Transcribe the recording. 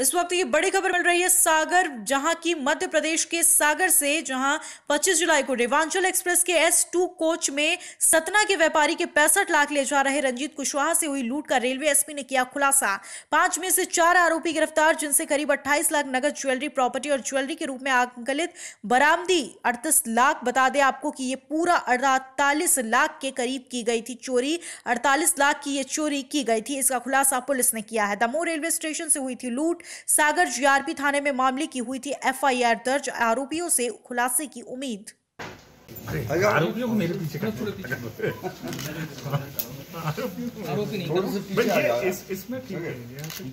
इस वक्त ये बड़ी खबर मिल रही है सागर जहां की मध्य प्रदेश के सागर से जहां 25 जुलाई को रेवांचल एक्सप्रेस के एस टू कोच में सतना के व्यापारी के पैंसठ लाख ले जा रहे रंजीत कुशवाहा से हुई लूट का रेलवे एसपी ने किया खुलासा पांच में से चार आरोपी गिरफ्तार जिनसे करीब 28 लाख नगद ज्वेलरी प्रॉपर्टी और ज्वेलरी के रूप में आकलित बरामदी अड़तीस लाख बता दें आपको कि ये पूरा अड़तालीस लाख के करीब की गई थी चोरी अड़तालीस लाख की ये चोरी की गई थी इसका खुलासा पुलिस ने किया है दमोह रेलवे स्टेशन से हुई थी लूट सागर जीआरपी थाने में मामले की हुई थी एफआईआर दर्ज आरोपियों से खुलासे की उम्मीद आरोपियों को मेरे पीछे आरोपी नहीं इसमें